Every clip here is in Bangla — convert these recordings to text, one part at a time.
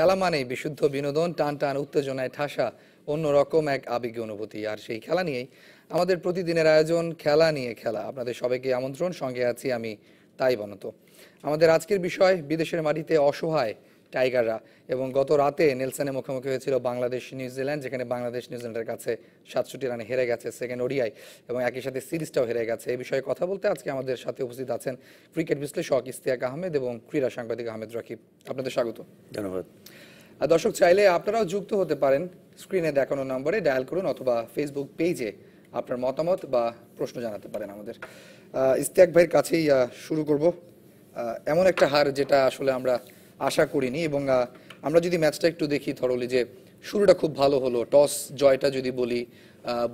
খেলা মানেই বিশুদ্ধ বিনোদন টান টান উত্তেজনায় ঠাসা অন্যরকম এক আবেগ অনুভূতি আর সেই খেলা নিয়েই আমাদের প্রতিদিনের আয়োজন খেলা নিয়ে খেলা আপনাদের সবাইকে আমন্ত্রণ সঙ্গে আছি আমি তাই বনত আমাদের আজকের বিষয় বিদেশের মাটিতে অসহায় টাইগাররা এবং গত রাতে নেলসনে মুখোমুখি হয়েছিল বাংলাদেশ নিউজিল্যান্ড যেখানে বাংলাদেশ নিউজিল্যান্ডের কাছে সাতষট্টি রানে হেরে গেছে সেকেন্ড ওডিআই এবং একই সাথে সিরিজটাও হেরে গেছে এই বিষয়ে কথা বলতে আজকে আমাদের সাথে উপস্থিত আছেন ক্রিকেট বিশ্লেষক ইস্তিয়াক আহমেদ এবং ক্রীড়া সাংবাদিক আহমেদ রাকিব আপনাদের স্বাগত ধন্যবাদ দর্শক চাইলে আপনারাও যুক্ত হতে পারেন স্ক্রিনে দেখানো নম্বরে ডায়াল করুন অথবা ফেসবুক পেজে আপনার মতামত বা প্রশ্ন জানাতে পারেন আমাদের ইস্তিয়াক ভাইয়ের কাছেই শুরু করব এমন একটা হার যেটা আসলে আমরা আশা করিনি এবং আমরা যদি ম্যাচটা একটু দেখি থরলি যে শুরুটা খুব ভালো হলো টস জয়টা যদি বলি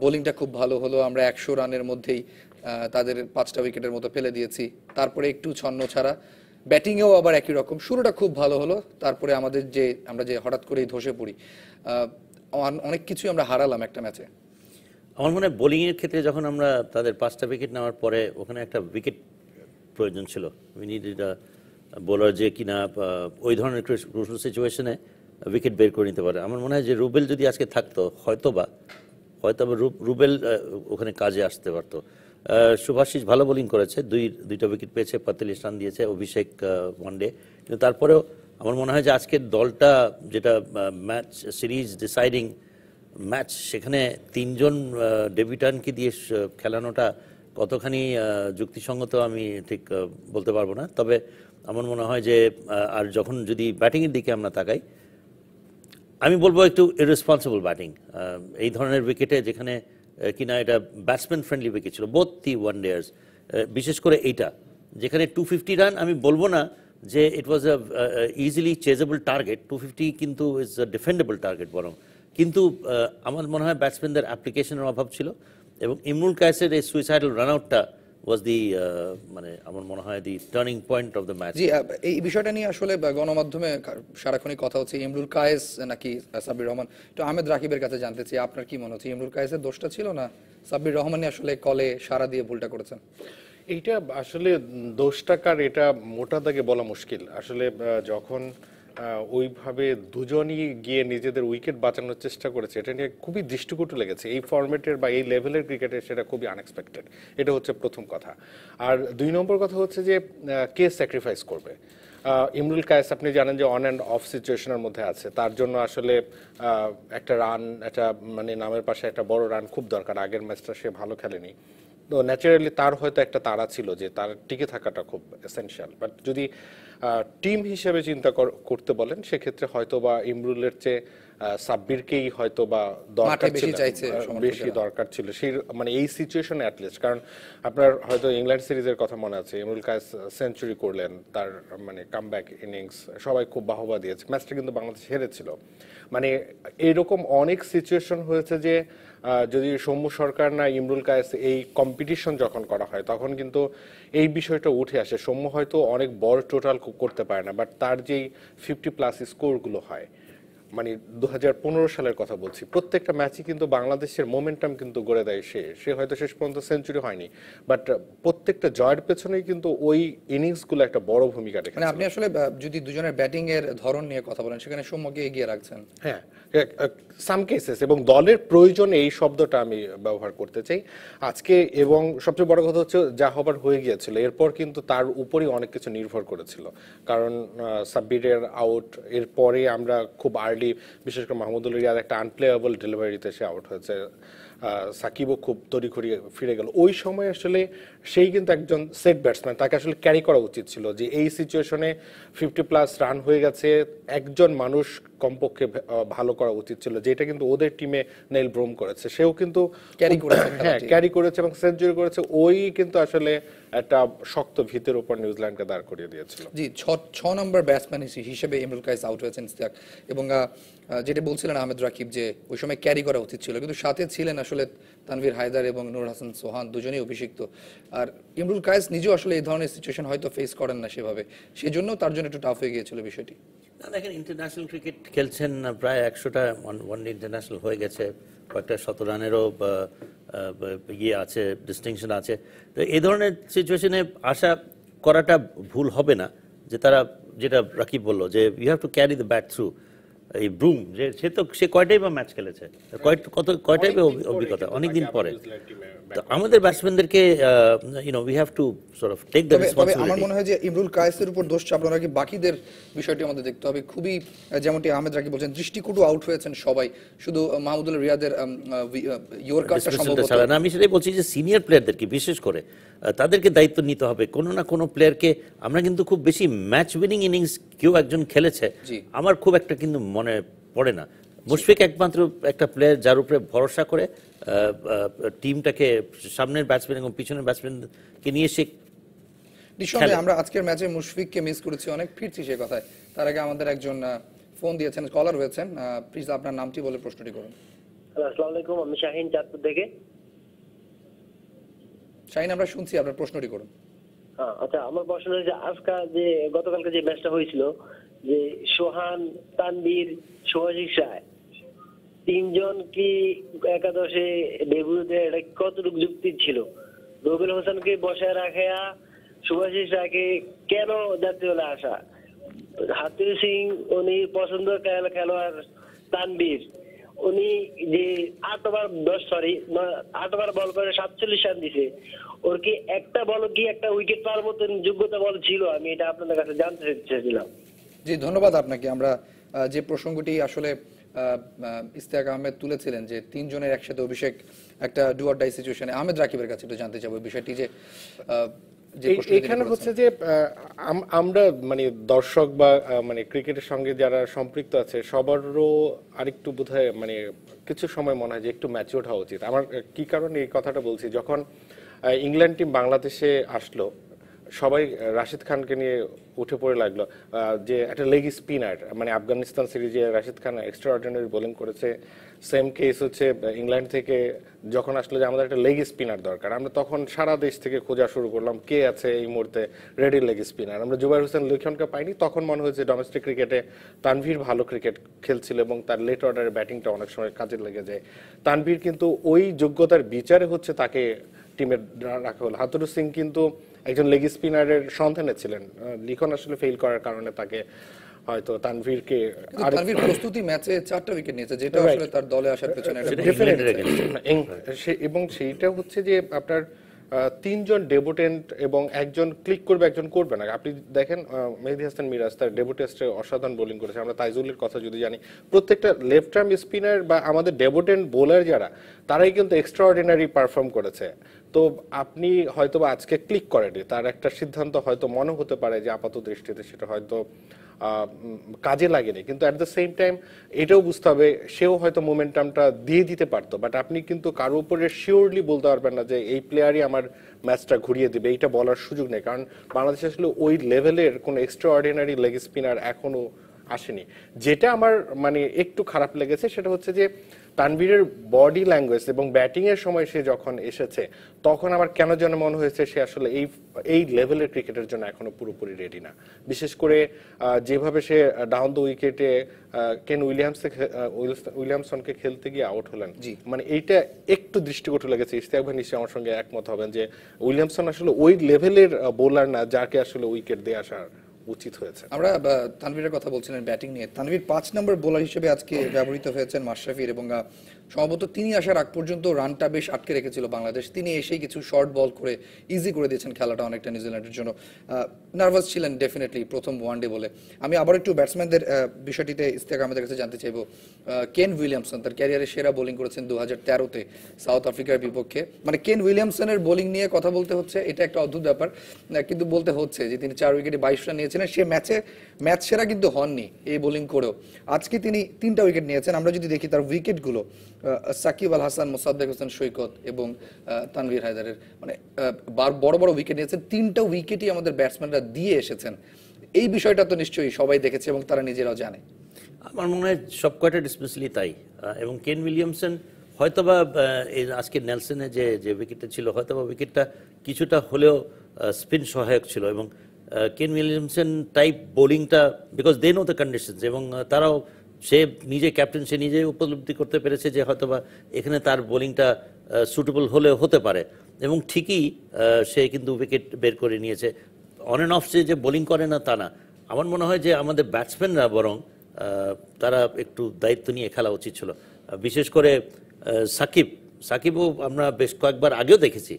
বোলিংটা খুব ভালো হলো আমরা একশো রানের মধ্যেই তাদের পাঁচটা উইকেটের মতো ফেলে দিয়েছি তারপরে একটু ছন্ন ছাড়া ব্যাটিংয়েও আবার একই রকম শুরুটা খুব ভালো হলো তারপরে আমাদের যে আমরা যে হঠাৎ করেই ধসে পড়ি অনেক কিছুই আমরা হারালাম একটা ম্যাচে আমার মনে হয় বোলিংয়ের ক্ষেত্রে যখন আমরা তাদের পাঁচটা উইকেট নেওয়ার পরে ওখানে একটা উইকেট প্রয়োজন ছিল উই নিড বোলার যে কিনা ওই ধরনের ক্রুশাল সিচুয়েশনে উইকেট বের করে নিতে পারে আমার মনে হয় যে রুবেল যদি আজকে থাকতো হয়তো বা হয়তো বা রুবেল ওখানে কাজে আসতে পারতো সুভাষিস ভালো বোলিং করেছে দুই দুইটা উইকেট পেয়েছে পঁয়তাল্লিশ রান দিয়েছে অভিষেক ওয়ানডে কিন্তু তারপরেও আমার মনে হয় যে আজকের দলটা যেটা ম্যাচ সিরিজ ডিসাইডিং ম্যাচ সেখানে তিনজন ডেবিটানকে দিয়ে খেলানোটা কতখানি যুক্তিসঙ্গত আমি ঠিক বলতে পারবো না তবে আমার মনে হয় যে আর যখন যদি ব্যাটিংয়ের দিকে আমরা তাকাই আমি বলবো একটু ইরেসপন্সিবল ব্যাটিং এই ধরনের উইকেটে যেখানে কিনা এটা ব্যাটসম্যান ফ্রেন্ডলি উইকেট ছিল বোথ দি ওয়ান ডেয়ার্স বিশেষ করে এইটা যেখানে টু ফিফটি রান আমি বলবো না যে it was a easily chaseable target two fifty কিন্তু ইজ আ ডিফেন্ডেবল টার্গেট বরং কিন্তু আমার মনে হয় ব্যাটসম্যানদের অ্যাপ্লিকেশনের অভাব ছিল এবং ইমরুল কায়েসের এই সুইসাইডাল রান আউটটা ওয়াজ দি uh, মানে আমার মনে হয় the turning point of the match জি এই বিষয়টা নিয়ে আসলে গণমাধ্যমে সারাক্ষণই কথা হচ্ছে ইমরুল কায়েস নাকি সাব্বির রহমান তো আহমেদ রাকিবের কাছে জানতে চাই আপনার কি মনে হচ্ছে ইমরুল কায়েসের দোষটা ছিল না সাব্বির রহমানই আসলে কলে সারা দিয়ে ভুলটা করেছেন এইটা আসলে দোষটা কার এটা মোটা দাগে বলা মুশকিল আসলে যখন ওইভাবে দুজনই গিয়ে নিজেদের উইকেট বাঁচানোর চেষ্টা করেছে এটা নিয়ে খুবই দৃষ্টিকটু লেগেছে এই ফর্মেটের বা এই লেভেলের ক্রিকেটের সেটা খুবই আনএক্সপেক্টেড এটা হচ্ছে প্রথম কথা আর দুই নম্বর কথা হচ্ছে যে কে স্যাক্রিফাইস করবে ইমরুল কায়েস আপনি জানেন যে অন অ্যান্ড অফ সিচুয়েশনের মধ্যে আছে তার জন্য আসলে একটা রান একটা মানে নামের পাশে একটা বড় রান খুব দরকার আগের ম্যাচটা সে ভালো খেলেনি তো ন্যাচারালি তার হয়তো একটা তারা ছিল যে তার টিকে থাকাটা খুব এসেনশিয়াল বাট যদি টিম হিসেবে চিন্তা করতে বলেন সেক্ষেত্রে হয়তো বা ইমরুলের চেয়ে সাব্বিরকেই হয়তো বা দরকার ছিল বেশি দরকার ছিল সেই মানে এই সিচুয়েশনে অ্যাটলিস্ট কারণ আপনার হয়তো ইংল্যান্ড সিরিজের কথা মনে আছে ইমরুল কায়েস সেঞ্চুরি করলেন তার মানে কামব্যাক ইনিংস সবাই খুব বাহবা দিয়েছে ম্যাচটা কিন্তু বাংলাদেশ হেরেছিল মানে এরকম অনেক সিচুয়েশন হয়েছে যে যদি সৌম্য সরকার না ইমরুল কায়েস এই কম্পিটিশন যখন করা হয় তখন কিন্তু এই বিষয়টা উঠে আসে সৌম্য হয়তো অনেক বড় টোটাল করতে পারে না বাট তার যেই ফিফটি প্লাস স্কোরগুলো হয় মানে দু সালের কথা বলছি প্রত্যেকটা ম্যাচই কিন্তু বাংলাদেশের মোমেন্টাম কিন্তু গড়ে দেয় সে সে হয়তো শেষ পর্যন্ত সেঞ্চুরি হয়নি বাট প্রত্যেকটা জয়ের পেছনেই কিন্তু ওই ইনিংসগুলো একটা বড় ভূমিকা মানে রেখে আপনি আসলে যদি দুজনের ব্যাটিং এর ধরন নিয়ে কথা বলেন সেখানে সৌম্যকে এগিয়ে রাখছেন হ্যাঁ সাম কেসেস এবং দলের প্রয়োজনে এই শব্দটা আমি ব্যবহার করতে চাই আজকে এবং সবচেয়ে বড় কথা হচ্ছে যা হবার হয়ে গিয়েছিল এরপর কিন্তু তার উপরেই অনেক কিছু নির্ভর করেছিল কারণ সাব্বিরের আউট এরপরে আমরা খুব আর্লি বিশেষ করে মাহমুদুল রিয়াদ একটা আনপ্লেয়েবল ডেলিভারিতে সে আউট হয়েছে সাকিবও খুব তড়িঘড়ি ফিরে গেল ওই সময় আসলে সেই কিন্তু একজন সেট ব্যাটসম্যান তাকে আসলে ক্যারি করা উচিত ছিল যে এই সিচুয়েশনে ফিফটি প্লাস রান হয়ে গেছে একজন মানুষ কমপক্ষে ভালো করা উচিত ছিল যেটা কিন্তু ওদের টিমে নেল ব্রোম করেছে সেও কিন্তু ক্যারি করেছে হ্যাঁ ক্যারি করেছে এবং সেঞ্চুরি করেছে ওই কিন্তু আসলে একটা শক্ত ভিতের উপর নিউজিল্যান্ডকে দাঁড় করিয়ে দিয়েছিল জি ছ নম্বর ব্যাটসম্যান হিসেবে ইমরুল কাইস আউট হয়েছেন এবং যেটা বলছিলেন আহমেদ রাকিব যে ওই সময় ক্যারি করা উচিত ছিল কিন্তু সাথে ছিলেন আসলে তানভীর হায়দার এবং নুর হাসান সোহান দুজনেই অভিষিক্ত আর ইমরুল কায়েস নিজেও আসলে এই ধরনের সিচুয়েশন হয়তো ফেস করেন না সেভাবে সেজন্য তার জন্য একটু টাফ হয়ে গিয়েছিল বিষয়টি না দেখেন ইন্টারন্যাশনাল ক্রিকেট খেলছেন প্রায় একশোটা ওয়ান ডে ইন্টারন্যাশনাল হয়ে গেছে কয়েকটা শতরানেরও ইয়ে আছে ডিস্টিংশন আছে তো এই ধরনের সিচুয়েশনে আশা করাটা ভুল হবে না যে তারা যেটা রাকিব বললো যে you have to carry the bat through এই ব্রুম যে সে তো সে কয়টাই বা ম্যাচ খেলেছে কত কয়টাই বা অভিজ্ঞতা অনেকদিন পরে তো আমাদের ব্যাটসম্যানদেরকে you know we have to sort of take the responsibility আমার মনে হয় যে ইমরুল কায়েসের উপর দোষ চাপানোর আগে বাকিদের বিষয়টি আমাদের দেখতে হবে খুবই যেমনটি আহমেদ রাকি বলছেন দৃষ্টিকটু আউট হয়েছে সবাই শুধু মাহমুদুল রিয়াদের ইয়র কার্ডটা সম্ভব না আমি সেটাই বলছি যে সিনিয়র প্লেয়ারদেরকে বিশেষ করে তাদেরকে দায়িত্ব নিতে হবে কোনো না কোনো প্লেয়ারকে আমরা কিন্তু খুব বেশি ম্যাচ উইনিং ইনিংস কেউ একজন খেলেছে আমার খুব একটা কিন্তু মনে পড়ে না মুশফিক একমাত্র একটা প্লেয়ার যার উপরে ভরসা করে টিমটাকে সামনের ব্যাটসম্যান এবং পিছনের ব্যাটসম্যানকে নিয়ে সে নিঃসন্দেহে আমরা আজকের ম্যাচে মুশফিককে মিস করেছি অনেক ফিরছি সে কথায় তার আগে আমাদের একজন ফোন দিয়েছেন কলার হয়েছেন প্লিজ আপনার নামটি বলে প্রশ্নটি করুন আসসালামু আলাইকুম আমি শাহিন চাঁদপুর থেকে শাহিন আমরা শুনছি আপনার প্রশ্নটি করুন হ্যাঁ, আচ্ছা আমার প্রশ্ন যে যে গতকালকে যে ম্যাচটা হয়েছিল যে সোহান তানবীর রায় তিনজন কি একাদশে ডেবিউ এটা কতটুকু যুক্তি ছিল রবিল হোসেনকে বসায় রাখিয়া শুভাশিস রায়কে কেন জাতীয় দলে আসা হাতির সিং উনি পছন্দ খেলোয়াড় তানবীর উনি যে দশ সরি বল করে সাতচল্লিশ রান দিছে ওর কি একটা বল কি একটা উইকেট পাওয়ার মতন যোগ্যতা বল ছিল আমি এটা আপনাদের কাছে জানতে চেয়েছিলাম জি ধন্যবাদ আপনাকে আমরা যে প্রসঙ্গটি আসলে ইস্তেক আহমেদ তুলেছিলেন যে তিনজনের একসাথে অভিষেক একটা ডুয়ার ডাই সিচুয়েশনে আহমেদ রাকিবের কাছে একটু জানতে চাবো বিষয়টি যে এখানে হচ্ছে যে আমরা মানে দর্শক বা মানে ক্রিকেটের সঙ্গে যারা সম্পৃক্ত আছে সবারও আরেকটু বোধহয় মানে কিছু সময় মনে হয় যে একটু ম্যাচিওর হওয়া উচিত আমার কি কারণে এই কথাটা বলছি যখন ইংল্যান্ড টিম বাংলাদেশে আসলো সবাই রাশিদ খানকে নিয়ে উঠে পড়ে লাগলো যে একটা লেগ স্পিনার মানে আফগানিস্তান সিরিজে Rashid Khan extraordinary bowling করেছে সেম কেস হচ্ছে ইংল্যান্ড থেকে যখন আসলো যে আমাদের একটা লেগ স্পিনার দরকার আমরা তখন সারা দেশ থেকে খোঁজা শুরু করলাম কে আছে এই মুহূর্তে রেডি লেগ স্পিনার আমরা জুবাইর হোসেন লিখনকে পাইনি তখন মনে হয়েছে ডোমেস্টিক ক্রিকেটে তানভীর ভালো ক্রিকেট খেলছিল এবং তার লেট অর্ডারের ব্যাটিংটা অনেক সময় কাজে লেগে যায় তানভীর কিন্তু ওই যোগ্যতার বিচারে হচ্ছে তাকে টিমে রাখা হলো হাতুরু সিং কিন্তু একজন লেগ স্পিনারের সন্ধানে ছিলেন লিখন আসলে ফেল করার কারণে তাকে হয়তো তানভীরকে তানভীর প্রস্তুতি ম্যাচে চারটা উইকেট নিয়েছে যেটা আসলে তার দলে আসার পেছনে একটা এবং সেইটা হচ্ছে যে আপনার তিনজন ডেবুটেন্ট এবং একজন ক্লিক করবে একজন করবে না আপনি দেখেন মেহেদি হাসান মিরাজ তার ডেবু টেস্টে অসাধারণ বোলিং করেছে আমরা তাইজুলের কথা যদি জানি প্রত্যেকটা লেফট আর্ম স্পিনার বা আমাদের ডেবুটেন্ট বোলার যারা তারাই কিন্তু এক্সট্রাঅর্ডিনারি পারফর্ম করেছে তো আপনি হয়তো আজকে ক্লিক করেনি তার একটা সিদ্ধান্ত হয়তো মনে হতে পারে যে আপাত দৃষ্টিতে সেটা হয়তো কাজে লাগেনি কিন্তু অ্যাট দ্য সেম টাইম এটাও বুঝতে হবে সেও হয়তো মোমেন্টামটা দিয়ে দিতে পারতো বাট আপনি কিন্তু কারো উপরে শিওরলি বলতে পারবেন না যে এই প্লেয়ারই আমার ম্যাচটা ঘুরিয়ে দেবে এইটা বলার সুযোগ নেই কারণ বাংলাদেশে আসলে ওই লেভেলের কোনো এক্সট্রা অর্ডিনারি লেগ স্পিনার এখনও আসেনি যেটা আমার মানে একটু খারাপ লেগেছে সেটা হচ্ছে যে তানভীরের বডি ল্যাঙ্গুয়েজ এবং ব্যাটিংয়ের সময় সে যখন এসেছে তখন আমার কেন যেন মনে হয়েছে সে আসলে এই এই লেভেলের ক্রিকেটের জন্য এখনো পুরোপুরি রেডি না বিশেষ করে যেভাবে সে ডাউন দ্য উইকেটে কেন উইলিয়ামস উইলিয়ামসনকে খেলতে গিয়ে আউট হলেন মানে এইটা একটু দৃষ্টিকটু লেগেছে ইস্তিয়াক ভাই নিশ্চয়ই আমার সঙ্গে একমত হবেন যে উইলিয়ামসন আসলে ওই লেভেলের বোলার না যাকে আসলে উইকেট দিয়ে আসার উচিত হয়েছে আমরা তানভীরের কথা বলছিলেন ব্যাটিং নিয়ে তানভীর পাঁচ নম্বর বোলার হিসেবে আজকে ব্যবহৃত হয়েছেন মাশরাফির এবং সম্ভবত তিনি আসার আগ পর্যন্ত রানটা বেশ আটকে রেখেছিল বাংলাদেশ তিনি এসেই কিছু শর্ট বল করে ইজি করে দিয়েছেন খেলাটা অনেকটা নিউজিল্যান্ডের জন্য নার্ভাস ছিলেন ডেফিনেটলি প্রথম ওয়ানডে বলে আমি আবার একটু ব্যাটসম্যানদের বিষয়টিতে ইস্তেক আমাদের কাছে জানতে চাইব কেন উইলিয়ামসন তার ক্যারিয়ারে সেরা বোলিং করেছেন দু হাজার তেরোতে সাউথ আফ্রিকার বিপক্ষে মানে কেন উইলিয়ামসনের বোলিং নিয়ে কথা বলতে হচ্ছে এটা একটা অদ্ভুত ব্যাপার কিন্তু বলতে হচ্ছে যে তিনি চার উইকেটে বাইশ রান নিয়েছিলেন সে ম্যাচে ম্যাচ সেরা কিন্তু হননি এই বোলিং করেও আজকে তিনি তিনটা উইকেট নিয়েছেন আমরা যদি দেখি তার উইকেটগুলো সাকিব আল হাসান মোসাদ্দেক হোসেন সৈকত এবং তানভীর হায়দারের মানে বড় বড় উইকেট নিয়েছেন তিনটা উইকেটই আমাদের ব্যাটসম্যানরা দিয়ে এসেছেন এই বিষয়টা তো নিশ্চয়ই সবাই দেখেছে এবং তারা নিজেরাও জানে আমার মনে হয় সব কয়টা স্পেশালি তাই এবং কেন উইলিয়ামসন হয়তোবা আজকে নেলসনে যে যে উইকেটটা ছিল হয়তোবা উইকেটটা কিছুটা হলেও স্পিন সহায়ক ছিল এবং কেন উইলিয়ামসন টাইপ বোলিংটা because they know the conditions এবং তারাও সে নিজে ক্যাপ্টেন সে নিজে উপলব্ধি করতে পেরেছে যে হয়তোবা এখানে তার বোলিংটা সুটেবল হলে হতে পারে এবং ঠিকই সে কিন্তু উইকেট বের করে নিয়েছে অন অ্যান্ড অফ সে যে বোলিং করে না তা না আমার মনে হয় যে আমাদের ব্যাটসম্যানরা বরং তারা একটু দায়িত্ব নিয়ে খেলা উচিত ছিল বিশেষ করে সাকিব সাকিবও আমরা বেশ কয়েকবার আগেও দেখেছি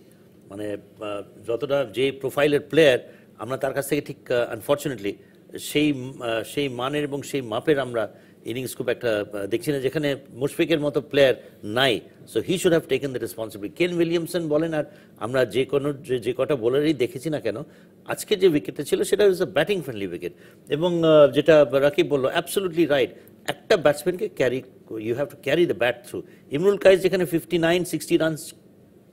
মানে যতটা যে প্রোফাইলের প্লেয়ার আমরা তার কাছ থেকে ঠিক আনফর্চুনেটলি সেই সেই মানের এবং সেই মাপের আমরা ইনিংস খুব একটা দেখছি না যেখানে মুশফিকের মতো প্লেয়ার নাই so he should have taken the responsibility Kane Williamson বলেন আর আমরা যে কোনো যে কটা বোলারই দেখেছি না কেন আজকে যে উইকেটটা ছিল সেটা is a batting friendly wicket এবং যেটা রাকিব বললো অ্যাবসলুটলি রাইট একটা ব্যাটসম্যানকে carry you have to carry the bat through Imrul Kayes যেখানে ফিফটি নাইন সিক্সটি রানস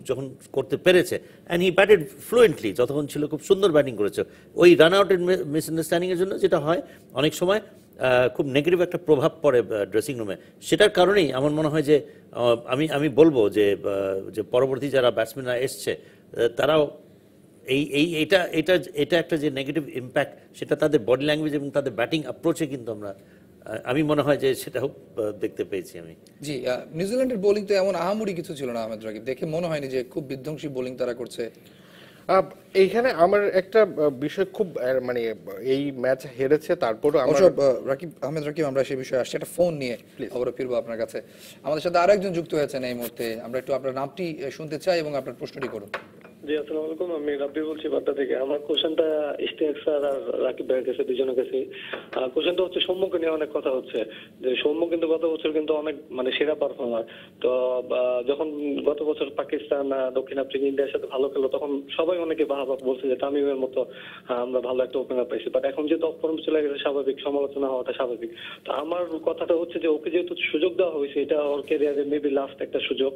যখন করতে পেরেছে অ্যান্ড হি ব্যাটেড ফ্লুয়েন্টলি যতক্ষণ ছিল খুব সুন্দর ব্যাটিং করেছে ওই রান আউটের মিস আন্ডারস্ট্যান্ডিংয়ের জন্য যেটা হয় অনেক সময় খুব নেগেটিভ একটা প্রভাব পড়ে ড্রেসিং রুমে সেটার কারণেই আমার মনে হয় যে আমি আমি বলবো যে যে পরবর্তী যারা ব্যাটসম্যানরা এসছে তারাও এই এই এটা এটা এটা একটা যে নেগেটিভ ইম্প্যাক্ট সেটা তাদের বডি ল্যাঙ্গুয়েজ এবং তাদের ব্যাটিং অ্যাপ্রোচে কিন্তু আমরা আমি মনে হয় যে সেটাও দেখতে পেয়েছি আমি জি নিউজিল্যান্ডের বোলিং তো এমন আহামরি কিছু ছিল না আহমেদ রাকিব দেখে মনে হয়নি যে খুব বিধ্বংসী বোলিং তারা করছে এইখানে আমার একটা বিষয় খুব মানে এই ম্যাচ হেরেছে তারপরও আমার রাকিব আহমেদ রাকিব আমরা সেই বিষয়ে আসছি একটা ফোন নিয়ে খবর ফিরবো আপনার কাছে আমাদের সাথে আরেকজন যুক্ত হয়েছেন এই মুহূর্তে আমরা একটু আপনার নামটি শুনতে চাই এবং আপনার প্রশ্নটি করুন জি আসসালামু আলাইকুম আমি বলছি বাড্ডা থেকে আমার কোশ্চেনটা স্যার আর রাকিব ভাইয়ের কাছে দুজনের কাছে কোশ্চেনটা হচ্ছে নিয়ে অনেক কথা হচ্ছে যে সৌম্য কিন্তু গত বছর কিন্তু অনেক মানে সেরা পারফর্মার তো যখন গত বছর পাকিস্তান দক্ষিণ আফ্রিকা ইন্ডিয়ার সাথে ভালো খেলো তখন সবাই অনেকে বলছে যে তামিমের মতো আমরা ভালো একটা ওপেনার পাইছি বাট এখন যেহেতু অফ ফর্ম চলে গেছে স্বাভাবিক সমালোচনা হওয়াটা স্বাভাবিক তো আমার কথাটা হচ্ছে যে ওকে যেহেতু সুযোগ দেওয়া হয়েছে এটা ওর ক্যারিয়ারের মেবি লাস্ট একটা সুযোগ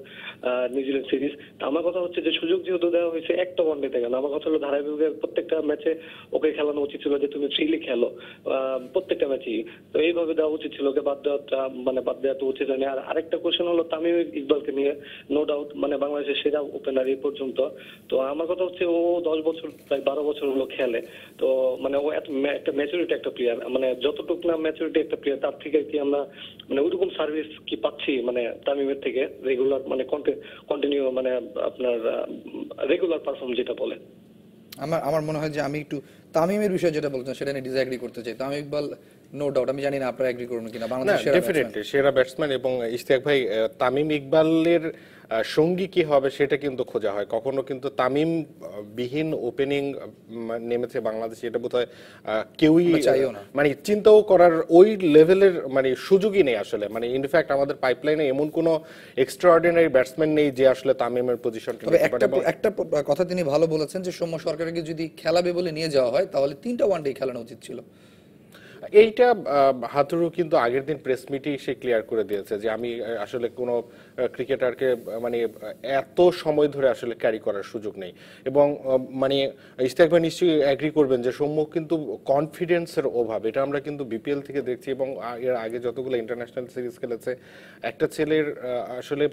নিউজিল্যান্ড সিরিজ আমার কথা হচ্ছে যে সুযোগ যেহেতু দেওয়া হয়েছে একটা ওয়ানডেতে গেল আমার কথা হলো ধারাবাহিক প্রত্যেকটা ম্যাচে ওকে খেলানো উচিত ছিল যে তুমি ফ্রিলি খেলো প্রত্যেকটা ম্যাচই তো এইভাবে দেওয়া উচিত ছিল ওকে বাদ দেওয়াটা মানে বাদ দেওয়া তো উচিত হয়নি আর আরেকটা কোয়েশ্চেন হলো তামিম ইকবালকে নিয়ে নো ডাউট মানে বাংলাদেশের সেরা ওপেনার এই পর্যন্ত তো আমার কথা হচ্ছে ও দশ বছর প্রায় বারো বছর হলো খেলে তো মানে ও একটা ম্যাচুরিটি একটা প্লেয়ার মানে যতটুকু না ম্যাচুরিটি একটা প্লেয়ার তার থেকে কি আমরা মানে ওইরকম সার্ভিস কি পাচ্ছি মানে তামিমের থেকে রেগুলার মানে কন্টিনিউ মানে আপনার রেগুলার পারফর্ম যেটা বলেন আমার আমার মনে হয় যে আমি একটু তামিমের বিষয়ে যেটা বলতাম সেটা নিয়ে ডিসঅ্যাগ্রি করতে চাই তামিম ইকবাল নো ডাউট আমি জানি না আপনারা এগ্রি করুন কিনা বাংলাদেশের ডেফিনেটলি সেরা ব্যাটসম্যান এবং ইশতিয়াক ভাই তামিম ইকবালের সঙ্গী কি হবে সেটা কিন্তু খোঁজা হয় কখনো কিন্তু তামিম বিহীন ওপেনিং নেমেছে বাংলাদেশ এটা বোধ হয় কেউই মানে চিন্তাও করার ওই লেভেলের মানে সুযোগই নেই আসলে মানে ইনফ্যাক্ট আমাদের পাইপলাইনে এমন কোনো এক্সট্রাঅর্ডিনারি ব্যাটসম্যান নেই যে আসলে তামিমের পজিশন একটা কথা তিনি ভালো বলেছেন যে সৌম্য সরকারকে যদি খেলাবে বলে নিয়ে যাওয়া হয় তাহলে তিনটা ওয়ানডে খেলানো উচিত ছিল এইটা হাতুরু কিন্তু আগের দিন প্রেস মিটেই সে ক্লিয়ার করে দিয়েছে যে আমি আসলে কোনো ক্রিকেটারকে মানে এত সময় ধরে আসলে ক্যারি করার সুযোগ নেই এবং মানে ইস্তাক ভাই নিশ্চয়ই অ্যাগ্রি করবেন যে সম্মুখ কিন্তু কনফিডেন্সের অভাব এটা আমরা কিন্তু বিপিএল থেকে দেখছি এবং এর আগে যতগুলো ইন্টারন্যাশনাল সিরিজ খেলেছে একটা ছেলের আসলে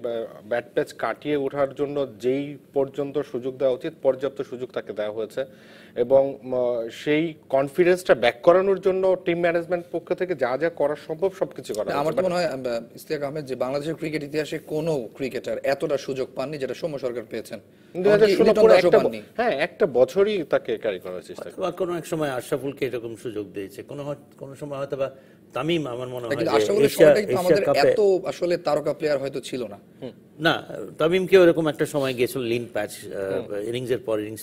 ব্যাট প্যাচ কাটিয়ে ওঠার জন্য যেই পর্যন্ত সুযোগ দেওয়া উচিত পর্যাপ্ত সুযোগ তাকে দেওয়া হয়েছে এবং সেই কনফিডেন্সটা ব্যাক করানোর জন্য টিম ম্যানেজমেন্ট পক্ষ থেকে যা যা করা সম্ভব সবকিছু করা আমার মনে হয় ইস্তিয়াক আহমেদ যে বাংলাদেশের ক্রিকেট ইতিহাসে কোনো ক্রিকেটার এতটা সুযোগ পাননি যেটা সৌম্য সরকার পেয়েছেন হ্যাঁ, কোনো সময় হ্যাঁ, আসলে তারকা প্লেয়ার হয়তো ছিল না না ওরকম একটা সময়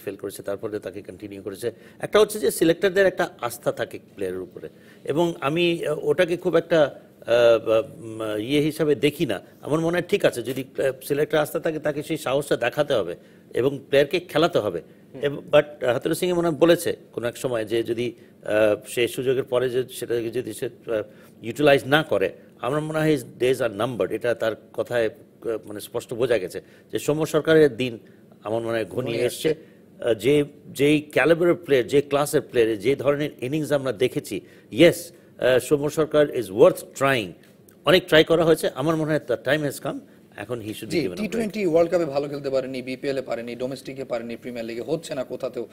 ফেল করেছে তারপরে তাকে কন্টিনিউ করেছে একটা হচ্ছে যে সিলেক্টারদের একটা আস্থা থাকে প্লেয়ারের উপরে এবং আমি ওটাকে খুব একটা ইয়ে হিসাবে দেখি না আমার মনে হয় ঠিক আছে যদি সিলেক্টর আসতে থাকে তাকে সেই সাহসটা দেখাতে হবে এবং প্লেয়ারকে খেলাতে হবে বাট হাতুর সিং মনে বলেছে কোনো এক সময় যে যদি সে সুযোগের পরে যে সেটাকে যদি সে ইউটিলাইজ না করে আমার মনে হয় ডেজ আর নাম্বার এটা তার কথায় মানে স্পষ্ট বোঝা গেছে যে সৌম্য সরকারের দিন আমার মনে হয় ঘনিয়ে এসছে যে যেই ক্যালেবারের প্লেয়ার যে ক্লাসের প্লেয়ার যে ধরনের ইনিংস আমরা দেখেছি yes Soumya Sarkar is worth trying অনেক ট্রাই করা হয়েছে আমার মনে হয় টাইম হ্যাজ কাম এখন he should T twenty world কাপে ভালো খেলতে পারেনি বিপিএল এ পারেনি ডোমেস্টিকে পারেনি প্রিমিয়ার লিগে হচ্ছে না কোথাতেও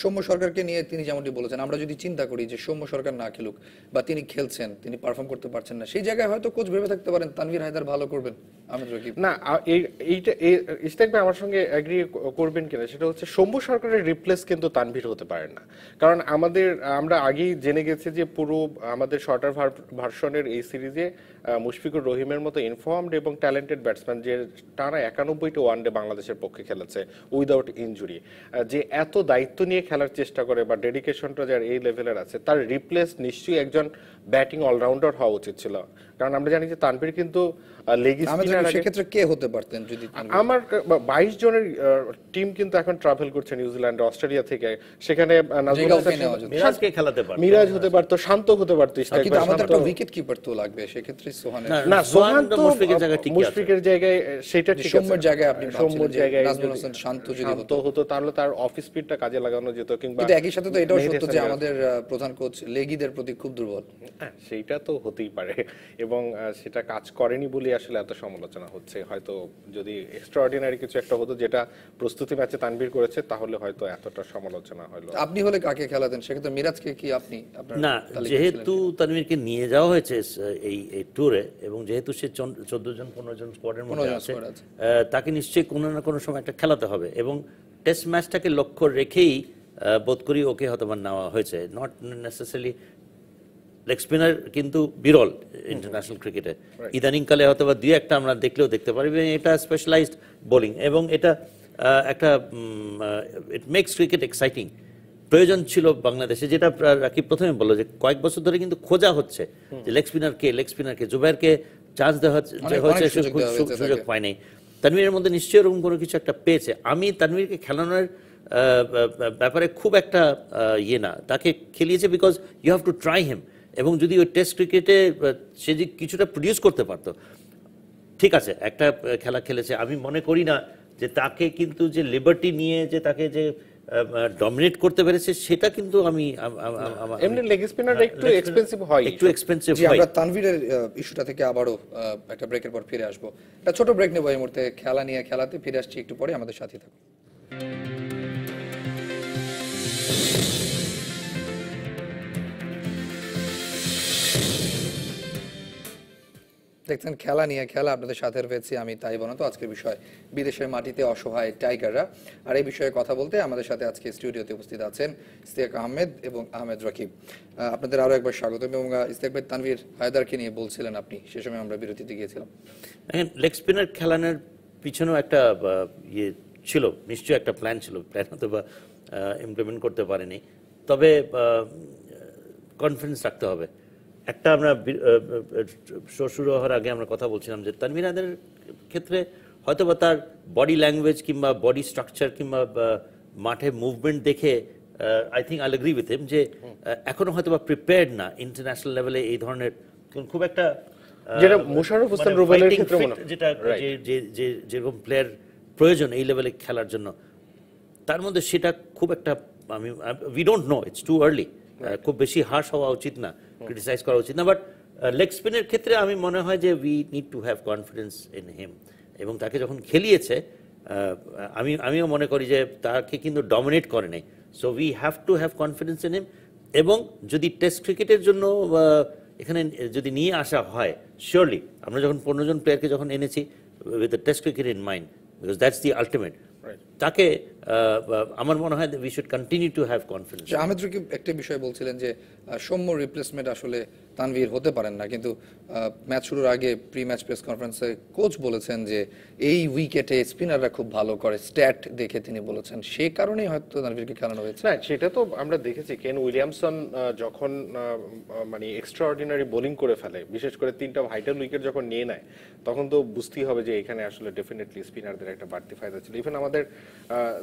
সৌম্য সরকারকে নিয়ে তিনি যেমনটি বলেছেন আমরা যদি চিন্তা করি যে সৌম্য সরকার না খেলুক বা তিনি খেলছেন তিনি পারফর্ম করতে পারছেন না সেই জায়গায় হয়তো কোচ ভেবে থাকতে পারেন তানভীর হায়দার ভালো করবেন না এইটা ইস্তাক ভাই আমার সঙ্গে অ্যাগ্রি করবেন কিনা সেটা হচ্ছে সৌম্য সরকারের রিপ্লেস কিন্তু তানভীর হতে পারে না কারণ আমাদের আমরা আগেই জেনে গেছি যে পুরো আমাদের শর্টার ভার্সনের এই সিরিজে মুশফিকুর রহিমের মতো ইনফর্মড এবং ট্যালেন্টেড ব্যাটসম্যান যে টানা একানব্বইটি ওয়ানডে বাংলাদেশের পক্ষে খেলেছে উইদাউট ইঞ্জুরি যে এত দায়িত্ব নিয়ে খেলার চেষ্টা করে বা ডেডিকেশনটা যার এই লেভেলের আছে তার রিপ্লেস নিশ্চয়ই একজন ব্যাটিং অলরাউন্ডার হওয়া উচিত ছিল কারণ আমরা জানি যে তানভীর কিন্তু সেক্ষেত্রে কে হতে পারতেন যদি আমার বাইশ জনের টিম কিন্তু এখন ট্রাভেল করছে নিউজিল্যান্ড অস্ট্রেলিয়া থেকে সেখানে মিরাজ হতে পারতো শান্ত হতে পারতো উইকেট কিপার তো লাগবে সেক্ষেত্রে না সোহান তো মুশফিকের জায়গায় সেটা সৌম্যর জায়গায় আপনি সৌম্যর জায়গায় শান্ত যদি হতো হতো তাহলে তার অফিস স্পিডটা কাজে লাগানো যেত কিংবা একই সাথে তো এটাও সত্য যে আমাদের প্রধান কোচ লেগিদের প্রতি খুব দুর্বল হ্যাঁ, সেইটা তো হতেই পারে এবং সেটা কাজ করেনি বলে আসলে এত সমালোচনা হচ্ছে হয়তো যদি এক্সট্রাঅর্ডিনারি কিছু একটা হতো যেটা প্রস্তুতি ম্যাচে তানভীর করেছে তাহলে হয়তো এতটা সমালোচনা হলো আপনি হলে কাকে খেলাতেন সেক্ষেত্রে মিরাজকে কি আপনি না যেহেতু তানভীরকে নিয়ে যাওয়া হয়েছে এই এই ট্যুরে এবং যেহেতু সে চোদ্দ জন পনেরো জন স্কোয়াডের মধ্যে আছে তাকে নিশ্চয়ই কোনো না কোনো সময় একটা খেলাতে হবে এবং টেস্ট ম্যাচটাকে লক্ষ্য রেখেই বোধ করি ওকে হতমান নেওয়া হয়েছে নট নেসেসারি লেগ স্পিনার কিন্তু বিরল ইন্টারন্যাশনাল ক্রিকেটে ইদানিংকালে হয়তো বা দুই একটা আমরা দেখলেও দেখতে পারি এটা স্পেশালাইজড বোলিং এবং এটা একটা ইট মেক্স ক্রিকেট এক্সাইটিং প্রয়োজন ছিল বাংলাদেশে যেটা রাকিব প্রথমে বললো যে কয়েক বছর ধরে কিন্তু খোঁজা হচ্ছে যে লেগ কে লেগ স্পিনারকে কে চান্স দেওয়া হচ্ছে সুযোগ পায়নি তানভীরের মধ্যে নিশ্চয়ই এরকম কোনো কিছু একটা পেয়েছে আমি তানভীরকে খেলানোর ব্যাপারে খুব একটা ইয়ে না তাকে খেলিয়েছে because you have to try him এবং যদি ওই টেস্ট ক্রিকেটে সে যে কিছুটা প্রডিউস করতে পারত ঠিক আছে একটা খেলা খেলেছে আমি মনে করি না যে তাকে কিন্তু যে লিবার্টি নিয়ে যে তাকে যে ডমিনেট করতে পেরেছে সেটা কিন্তু আমি এমনি লেগ স্পিনার হ্যাঁ, একটু এক্সপেন্সিভ হয় একটু এক্সপেন্সিভ হয় আমরা তানভীরের ইস্যুটা থেকে আবারো একটা ব্রেকের পর ফিরে আসব একটা ছোট ব্রেক নেব এই মুহূর্তে খেলা নিয়ে খেলাতে ফিরে আসছি একটু পরে আমাদের সাথে থাকুন দেখছেন খেলা নিয়ে খেলা আপনাদের সাথে রয়েছি আমি তাই বলো তো আজকের বিষয় বিদেশের মাটিতে অসহায় টাইগাররা আর এই বিষয়ে কথা বলতে আমাদের সাথে আজকে স্টুডিওতে উপস্থিত আছেন ইস্তেক আহমেদ এবং আহমেদ রকিব আপনাদের আরও একবার স্বাগত এবং ইস্তেক ভাই তানভীর হায়দারকে নিয়ে বলছিলেন আপনি সে সময় আমরা বিরতিতে গিয়েছিলাম লেগ স্পিনার খেলানোর পিছনেও একটা ইয়ে ছিল নিশ্চয়ই একটা প্ল্যান ছিল প্ল্যান হয়তো বা ইমপ্লিমেন্ট করতে পারেনি তবে কনফিডেন্স রাখতে হবে একটা আমরা শ্বশুর হওয়ার আগে আমরা কথা বলছিলাম যে তানভিনাদের ক্ষেত্রে হয়তো বা তার বডি ল্যাঙ্গুয়েজ কিংবা বডি স্ট্রাকচার কিংবা মাঠে মুভমেন্ট দেখে I think I agree with him যে এখনো হয়তো বা প্রিপেয়ার্ড না ইন্টারন্যাশনাল লেভেলে এই ধরনের খুব একটা যেটা মোশাররফ মানে হোসেন রুবেলের ক্ষেত্রে যেটা যে যে যেরকম প্লেয়ার প্রয়োজন এই লেভেলে খেলার জন্য তার মধ্যে সেটা খুব একটা আমি we don't know it's too early খুব বেশি হার্স হওয়া উচিত না ক্রিটিসাইজ করা উচিত না বাট লেগ স্পিনের ক্ষেত্রে আমি মনে হয় যে we need to have confidence in him এবং তাকে যখন খেলিয়েছে uh, আমি আমিও মনে করি যে তাকে কিন্তু ডমিনেট করে নাই so we have to have confidence in him এবং যদি টেস্ট ক্রিকেটের জন্য uh, এখানে যদি নিয়ে আসা হয় শিওরলি আমরা যখন পনেরো জন প্লেয়ারকে যখন এনেছি with the test cricket in mind because that's the ultimate তাকে আমার মনে হয় we should continue to have confidence Ahmed Rakib একটা বিষয় বলছিলেন যে সৌম্য রিপ্লেসমেন্ট আসলে তানভীর হতে পারেন না কিন্তু ম্যাচ শুরুর আগে প্রি ম্যাচ প্রেস কনফারেন্সে কোচ বলেছেন যে এই উইকেটে স্পিনাররা খুব ভালো করে স্ট্যাট দেখে তিনি বলেছেন সে কারণেই হয়তো তানভীরকে খেলানো হয়েছে না সেটা তো আমরা দেখেছি কেন উইলিয়ামসন যখন মানে এক্সট্রা অর্ডিনারি বোলিং করে ফেলে বিশেষ করে তিনটা ভাইটাল উইকেট যখন নিয়ে নেয় তখন তো বুঝতেই হবে যে এখানে আসলে ডেফিনেটলি স্পিনারদের একটা বাড়তি ফায়দা ছিল ইভেন আমাদের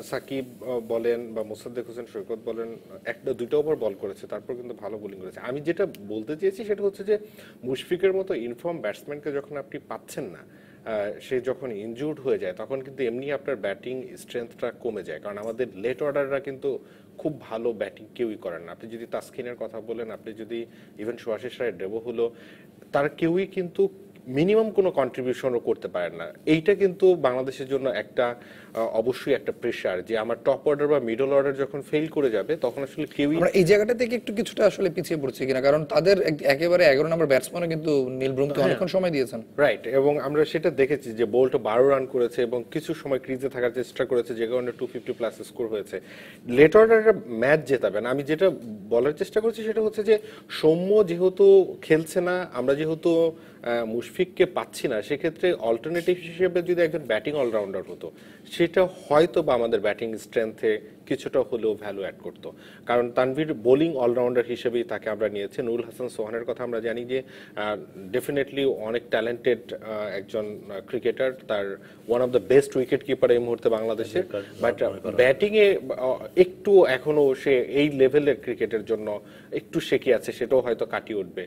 সাকিব বলেন বা মোসাদ্দেক হোসেন সৈকত বলেন একটা দুইটা ওভার বল করেছে তারপর কিন্তু ভালো বোলিং করেছে আমি যেটা বলতে চেয়েছি সেটা হচ্ছে যে মুশফিকের মতো ইনফর্ম ব্যাটসম্যানকে যখন আপনি পাচ্ছেন না সে যখন ইনজুর্ড হয়ে যায় তখন কিন্তু এমনি আপনার ব্যাটিং স্ট্রেংথটা কমে যায় কারণ আমাদের লেট অর্ডাররা কিন্তু খুব ভালো ব্যাটিং কেউই করেন না আপনি যদি তাস্কিনের কথা বলেন আপনি যদি ইভেন সুভাষিস রায় ডেবো হলো তার কেউই কিন্তু মিনিমাম কোনো কন্ট্রিবিউশনও করতে পারেন না এইটা কিন্তু বাংলাদেশের জন্য একটা অবশ্যই একটা প্রেশার যে আমার টপ অর্ডার বা মিডল অর্ডার যখন ফেল করে যাবে তখন আসলে কেউই আমরা এই জায়গাটা থেকে একটু কিছুটা আসলে পিছিয়ে পড়ছে কিনা কারণ তাদের একেবারে এগারো নম্বর ব্যাটসম্যানও কিন্তু নীল ব্রুমকে হ্যাঁ। অনেকক্ষণ সময় দিয়েছেন রাইট এবং আমরা সেটা দেখেছি যে বোল্ট বারো রান করেছে এবং কিছু সময় ক্রিজে থাকার চেষ্টা করেছে যে কারণে টু ফিফটি প্লাস স্কোর হয়েছে লেট অর্ডারটা ম্যাচ জেতাবেন আমি যেটা বলার চেষ্টা করছি সেটা হচ্ছে যে সৌম্য যেহেতু খেলছে না আমরা যেহেতু মুশফিককে পাচ্ছি না সেক্ষেত্রে অল্টারনেটিভ হিসেবে যদি একজন ব্যাটিং অলরাউন্ডার হতো সেটা হয়তো বা আমাদের ব্যাটিং স্ট্রেংথে কিছুটা হলেও ভ্যালু অ্যাড করত কারণ তানভীর বোলিং অলরাউন্ডার হিসেবেই তাকে আমরা নিয়েছি নুরুল হাসান সোহানের কথা আমরা জানি যে ডেফিনেটলি অনেক ট্যালেন্টেড একজন ক্রিকেটার তার one of the best wicket keeper এই মুহূর্তে বাংলাদেশে বাট ব্যাটিংয়ে একটু এখনও সে এই লেভেলের ক্রিকেটের জন্য একটু শেখে আছে সেটাও হয়তো কাটিয়ে উঠবে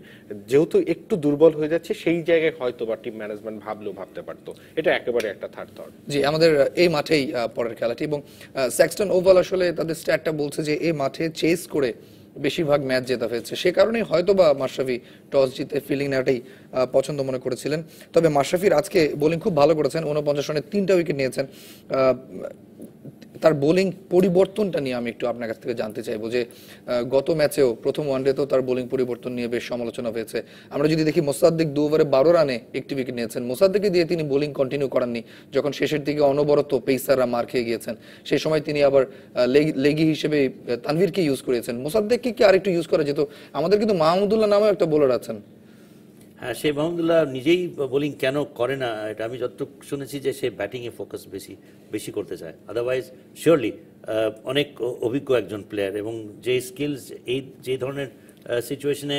যেহেতু একটু দুর্বল হয়ে যাচ্ছে সেই জায়গায় হয়তো বা টিম ম্যানেজমেন্ট ভাবলেও ভাবতে পারতো এটা একেবারে একটা থার্ড থার্ড জি আমাদের এই এই মাঠেই পরের খেলাটি এবং স্যাক্সটন ওভাল আসলে তাদের স্ট্যাটটা বলছে যে এই মাঠে চেস করে বেশিরভাগ ম্যাচ জেতা হয়েছে সে কারণেই হয়তো বা মাশরাফি টস জিতে ফিল্ডিং নেওয়াটাই পছন্দ মনে করেছিলেন তবে মাশরাফির আজকে বোলিং খুব ভালো করেছেন উনপঞ্চাশ রানে তিনটা উইকেট নিয়েছেন তার বোলিং পরিবর্তনটা নিয়ে আমি একটু আপনার কাছ থেকে জানতে চাইবো যে গত ম্যাচেও প্রথম ওয়ানডেতেও তার বোলিং পরিবর্তন নিয়ে বেশ সমালোচনা হয়েছে আমরা যদি দেখি মোসাদ্দিক দু ওভারে বারো রানে একটি উইকেট নিয়েছেন মোসাদ্দিকে দিয়ে তিনি বোলিং কন্টিনিউ করাননি যখন শেষের দিকে অনবরত পেসাররা মার খেয়ে গিয়েছেন সেই সময় তিনি আবার লেগি হিসেবে তানভীরকে ইউজ করেছেন মোসাদ্দেককে কি আরেকটু ইউজ করা যেত আমাদের কিন্তু মাহমুদুল্লাহ নামেও একটা বোলার আছেন হ্যাঁ সে মাহমুদুল্লাহ নিজেই বোলিং কেন করে না এটা আমি যতটুকু শুনেছি যে সে ব্যাটিংয়ে ফোকাস বেশি বেশি করতে চায় আদারওয়াইজ শিওরলি অনেক অভিজ্ঞ একজন প্লেয়ার এবং যে স্কিলস এই যে ধরনের সিচুয়েশনে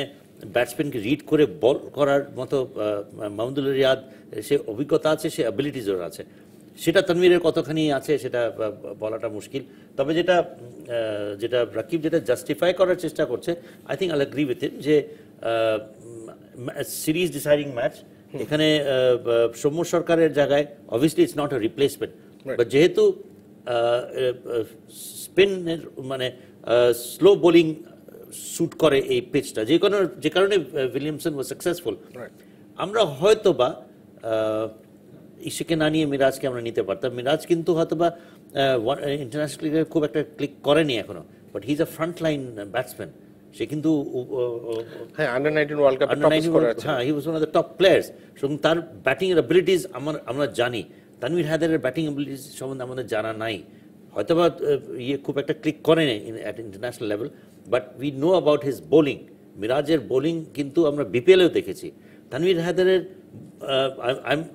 ব্যাটসম্যানকে রিড করে বল করার মতো মাহমুদুল্লাহ রিয়াদ সে অভিজ্ঞতা আছে সে অ্যাবিলিটিজও আছে সেটা তনমিরের কতখানি আছে সেটা বলাটা মুশকিল তবে যেটা যেটা রাকিব যেটা জাস্টিফাই করার চেষ্টা করছে I think I agree with যে সিরিজ ডিসাইডিং ম্যাচ এখানে সৌম্য সরকারের জায়গায় obviously it's not a replacement but যেহেতু স্পিনের মানে স্লো বোলিং শ্যুট করে এই পিচটা যে কোনো যে কারণে উইলিয়ামসন ওয়াজ সাকসেসফুল আমরা হয়তো বা ইসেকে না নিয়ে মিরাজকে আমরা নিতে পারতাম মিরাজ কিন্তু হয়তো বা ইন্টারন্যাশনাল ক্রিকেট খুব একটা ক্লিক করেনি এখনো but he is a front line batsman সে কিন্তু হ্যাঁ আন্ডার নাইনটিন ওয়ার্ল্ড হ্যাঁ টপ প্লেয়ার্স তার ব্যাটিং এর অ্যাবিলিটিস আমার আমরা জানি তানভীর হায়দারের ব্যাটিং অ্যাবিলিটিস সম্বন্ধে আমাদের জানা নাই হয়তো বা ইয়ে খুব একটা ক্লিক করে international level but we know about his bowling মিরাজের বোলিং কিন্তু আমরা বিপিএলেও দেখেছি তানভীর হায়দারের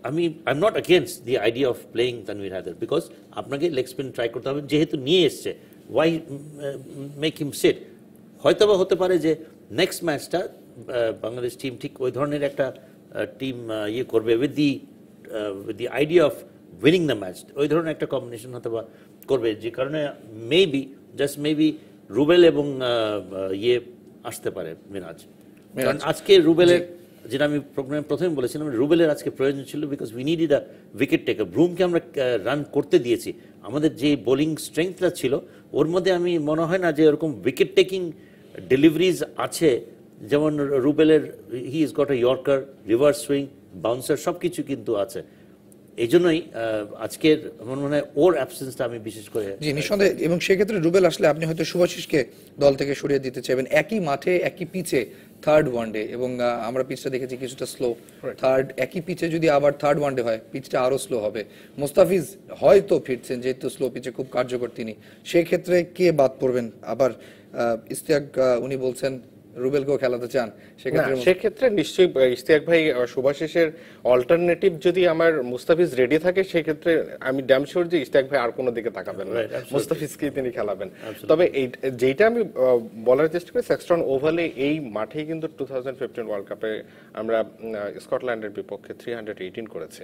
আমি I am not against the idea of playing Tanvir Haider because আপনাকে লেগ স্পিন ট্রাই করতে হবে যেহেতু নিয়ে এসছে ওয়াই মেক হিম সেট হয়তোবা হতে পারে যে নেক্সট ম্যাচটা বাংলাদেশ টিম ঠিক ওই ধরনের একটা টিম ইয়ে করবে with the with the idea of winning the match ওই ধরনের একটা কম্বিনেশন হয়তো বা করবে যে কারণে মেবি জাস্ট মেবি রুবেল এবং ইয়ে আসতে পারে মিনাজ কারণ আজকে রুবেলের যেটা আমি প্রোগ্রামে প্রথমে বলেছিলাম রুবেলের আজকে প্রয়োজন ছিল because we need a wicket taker ব্রুমকে আমরা রান করতে দিয়েছি আমাদের যে বোলিং স্ট্রেংথটা ছিল ওর মধ্যে আমি মনে হয় না যে ওরকম উইকেট টেকিং ডেলিভারিজ আছে যেমন রুবেলের he is got a yorker reverse swing bouncer সব কিছু কিন্তু আছে এই জন্যই আজকের আমার মনে হয় ওর অ্যাবসেন্সটা আমি বিশেষ করে জি নিঃসন্দেহে এবং সেক্ষেত্রে রুবেল আসলে আপনি হয়তো শুভাশিসকে দল থেকে সরিয়ে দিতে চাইবেন একই মাঠে একই পিচে থার্ড ওয়ানডে এবং আমরা পিচটা দেখেছি কিছুটা স্লো থার্ড একই পিচে যদি আবার থার্ড ওয়ানডে হয় পিচটা আরো স্লো হবে মোস্তাফিজ হয়তো ফিরছেন যেহেতু স্লো পিচে খুব কার্যকর তিনি সেক্ষেত্রে কে বাদ পড়বেন আবার ইস্তিয়াক উনি বলছেন রুবেলকেও খেলাতে চান সেক্ষেত্রে সেক্ষেত্রে নিশ্চয়ই ইশতিয়াক ভাই শুভাশিসের অল্টারনেটিভ যদি আমার মুস্তাফিজ রেডি থাকে সেক্ষেত্রে আমি ড্যাম শিওর যে ইশতিয়াক ভাই আর কোনো দিকে তাকাবেন না মুস্তাফিজকেই তিনি খেলাবেন তবে এই যেটা আমি বলার চেষ্টা করি সেক্সটন ওভালে এই মাঠেই কিন্তু টু থাউজেন্ড ফিফটিন ওয়ার্ল্ড কাপে আমরা স্কটল্যান্ডের বিপক্ষে থ্রি হান্ড্রেড এইটিন করেছে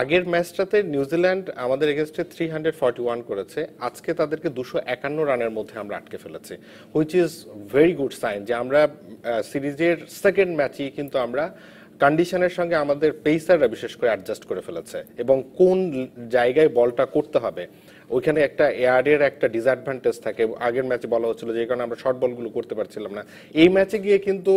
আগের ম্যাচটাতে নিউজিল্যান্ড আমাদের এগেনস্টে থ্রি হান্ড্রেড ওয়ান করেছে আজকে তাদেরকে দুশো একান্ন রানের মধ্যে আমরা আটকে ফেলেছি which is very good sign যে আমরা সিরিজের সেকেন্ড ম্যাচই কিন্তু আমরা কন্ডিশনের সঙ্গে আমাদের পেসাররা বিশেষ করে অ্যাডজাস্ট করে ফেলেছে এবং কোন জায়গায় বলটা করতে হবে ওইখানে একটা এয়ারের একটা ডিসঅ্যাডভান্টেজ থাকে আগের ম্যাচে বলা হচ্ছিল যে কারণে আমরা শর্ট বলগুলো করতে পারছিলাম না এই ম্যাচে গিয়ে কিন্তু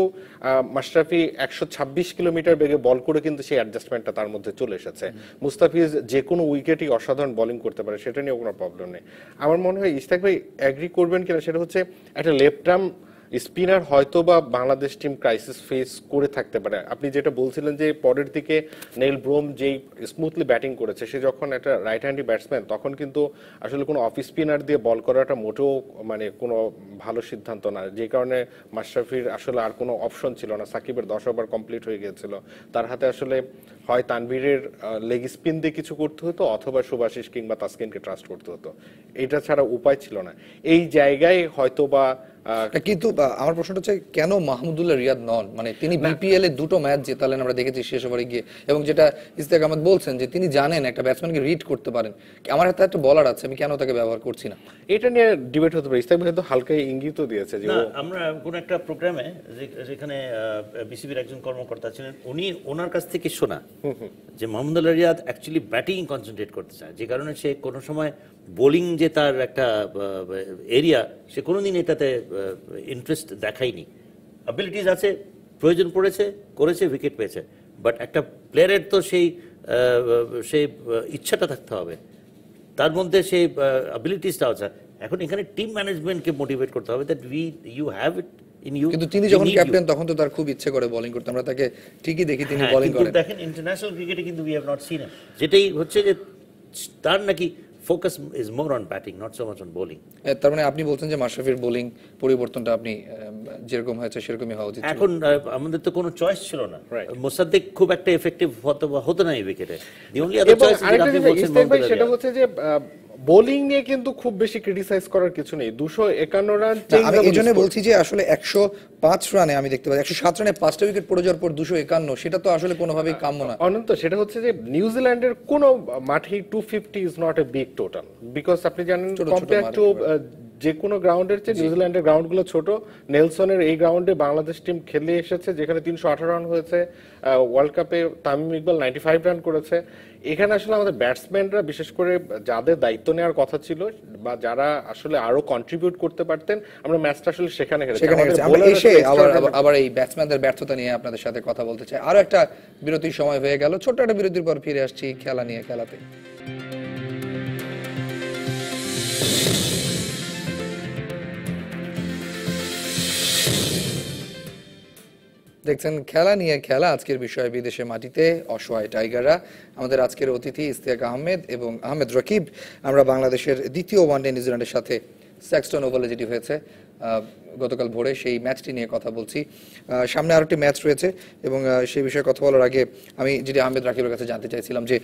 মাশরাফি একশো ছাব্বিশ কিলোমিটার বেগে বল করে কিন্তু সেই অ্যাডজাস্টমেন্টটা তার মধ্যে চলে এসেছে মুস্তাফিজ যে কোনো উইকেটই অসাধারণ বলিং করতে পারে সেটা নিয়ে কোনো প্রবলেম নেই আমার মনে হয় ইস্তাক ভাই অ্যাগ্রি করবেন কিনা সেটা হচ্ছে একটা লেফট আর্ম স্পিনার হয়তো বা বাংলাদেশ টিম ক্রাইসিস ফেস করে থাকতে পারে আপনি যেটা বলছিলেন যে পরের দিকে নেইল ব্রোম যেই স্মুথলি ব্যাটিং করেছে সে যখন একটা রাইট হ্যান্ডি ব্যাটসম্যান তখন কিন্তু আসলে কোনো অফ স্পিনার দিয়ে বল করাটা মোটেও মানে কোনো ভালো সিদ্ধান্ত না যে কারণে মাশরাফির আসলে আর কোনো অপশন ছিল না সাকিবের দশ ওভার কমপ্লিট হয়ে গিয়েছিল তার হাতে আসলে হয় তানভীরের লেগ স্পিন দিয়ে কিছু করতে হতো অথবা সুভাশিস কিংবা তাসকিনকে ট্রাস্ট করতে হতো এটা ছাড়া উপায় ছিল না এই জায়গায় হয়তো বা কিন্তু আমার প্রশ্নটা হচ্ছে কেন মাহমুদুল্লাহ রিয়াদ নন মানে তিনি বিপিএল এ দুটো ম্যাচ জেতালেন আমরা দেখেছি শেষ ওভারে গিয়ে এবং যেটা ইস্তেক আহমদ বলছেন যে তিনি জানেন একটা ব্যাটসম্যানকে রিড করতে পারেন আমার হাতে একটা বলার আছে আমি কেন তাকে ব্যবহার করছি না এটা নিয়ে ডিবেট হতে পারে ইস্তাক তো হালকা ইঙ্গিত দিয়েছে যে আমরা কোন একটা প্রোগ্রামে যেখানে বিসিবির একজন কর্মকর্তা ছিলেন উনি ওনার কাছ থেকে শোনা যে Mahmudullah Riyad actually batting concentrate করতে চায় যে কারণে সে কোনো সময় বোলিং যে তার একটা এরিয়া সে কোনোদিন এটাতে ইন্টারেস্ট দেখায়নি অ্যাবিলিটিস আছে প্রয়োজন পড়েছে করেছে উইকেট পেয়েছে বাট একটা প্লেয়ারের তো সেই সেই ইচ্ছাটা থাকতে হবে তার মধ্যে সেই অ্যাবিলিটিসটা আছে এখন এখানে টিম ম্যানেজমেন্টকে মোটিভেট করতে হবে that we you have it in you কিন্তু তিনি যখন ক্যাপ্টেন তখন তো তার খুব ইচ্ছে করে বোলিং করতে আমরা তাকে ঠিকই দেখি তিনি বোলিং হ্যাঁ, করেন দেখেন ইন্টারন্যাশনাল ক্রিকেটে কিন্তু উই হ্যাভ নট সিন যেটাই হচ্ছে যে তার নাকি focus is more on batting not so much on bowling তার মানে আপনি বলছেন যে মাশরাফির বোলিং পরিবর্তনটা আপনি যেরকম হয়েছে সেরকমই হওয়া উচিত এখন আমাদের তো কোনো চয়েস ছিল না মোসাদ্দিক খুব একটা এফেক্টিভ হতো হতো না এই উইকেটে দি অনলি আদার চয়েস সেটা হচ্ছে যে বোলিং নিয়ে কিন্তু খুব বেশি ক্রিটিসাইজ করার কিছু নেই দুশো একান্ন রান আমি এই জন্য বলছি যে আসলে একশো পাঁচ রানে আমি দেখতে পাই একশো সাত রানে পাঁচটা উইকেট পড়ে যাওয়ার পর দুশো একান্ন সেটা তো আসলে কোনোভাবেই কাম্য না অনন্ত সেটা হচ্ছে যে নিউজিল্যান্ডের কোনো মাঠেই two fifty is not a big total because আপনি জানেন কম্পেয়ার টু যে কোনো গ্রাউন্ডের চেয়ে নিউজিল্যান্ডের গ্রাউন্ডগুলো ছোট নেলসনের এই গ্রাউন্ডে বাংলাদেশ টিম খেলে এসেছে যেখানে তিনশো আঠারো রান হয়েছে ওয়ার্ল্ড কাপে Tamim Iqbal ninety five run করেছে এখানে আসলে আমাদের ব্যাটসম্যানরা বিশেষ করে যাদের দায়িত্ব নেওয়ার কথা ছিল বা যারা আসলে আরো কন্ট্রিবিউট করতে পারতেন আমরা ম্যাচটা আসলে সেখানে এসে আবার আবার এই ব্যাটসম্যানদের ব্যর্থতা নিয়ে আপনাদের সাথে কথা বলতে চাই আরো একটা বিরতির সময় হয়ে গেল ছোট্ট একটা বিরতির পর ফিরে আসছি খেলা নিয়ে খেলাতে দেখছেন খেলা নিয়ে খেলা আজকের বিষয় বিদেশে মাটিতে অসহায় টাইগাররা আমাদের আজকের অতিথি ইস্তিয়াক আহমেদ এবং আহমেদ রকিব আমরা বাংলাদেশের দ্বিতীয় ওয়ানডে নিউজিল্যান্ডের সাথে স্যাক্সটন ওভালে যেটি হয়েছে গতকাল ভোরে সেই ম্যাচটি নিয়ে কথা বলছি সামনে আরেকটি ম্যাচ রয়েছে এবং সেই বিষয়ে কথা বলার আগে আমি যেটি আহমেদ রাকিবের কাছে জানতে চাইছিলাম যে